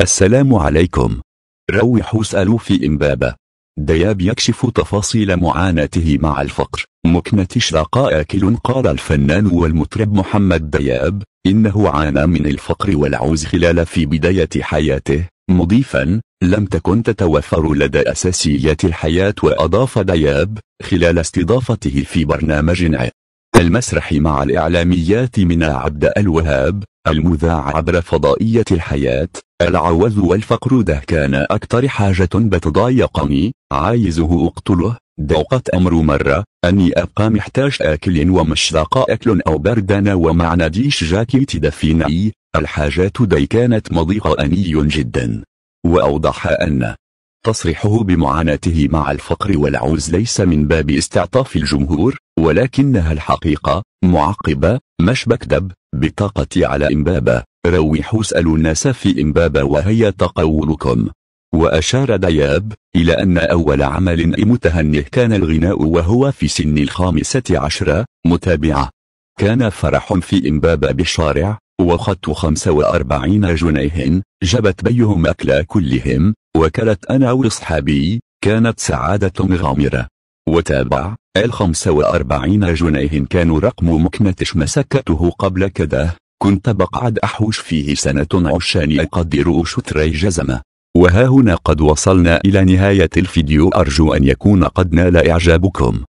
السلام عليكم روح اسألوا في إمبابة دياب يكشف تفاصيل معاناته مع الفقر مكنة شقاء آكل قال الفنان والمطرب محمد دياب إنه عانى من الفقر والعوز خلال في بداية حياته مضيفا لم تكن تتوفر لدى أساسيات الحياة وأضاف دياب خلال استضافته في برنامج المسرح مع الإعلاميات من عبد الوهاب المذاع عبر فضائية الحياة العوز والفقر ده كان أكتر حاجة بتضايقني عايزه أقتله دوقت أمر مرة أني أبقى محتاج أكل ومشتاق أكل أو بردنا ومعنى ديش جاكيت دفيني الحاجات دي كانت مضيقة أني جدا وأوضح أن تصريحه بمعاناته مع الفقر والعوز ليس من باب استعطاف الجمهور ولكنها الحقيقة معقبة مش بكذب بطاقتي على إمبابة روحوا اسألوا الناس في إمبابة وهي تقولكم وأشار دياب إلى أن أول عمل متهنه كان الغناء وهو في سن الخامسة عشرة متابعة كان فرح في إمبابة بالشارع وخدت 45 جنيه جبت بيهم أكل كلهم وكلت أنا وأصحابي كانت سعادة غامرة وتابع الخمسة وأربعين جنيه كانوا رقم مكنتش مسكته قبل كده كنت بقعد أحوش فيه سنة عشان أقدر شتري جزمة وها هنا قد وصلنا إلى نهاية الفيديو أرجو أن يكون قد نال إعجابكم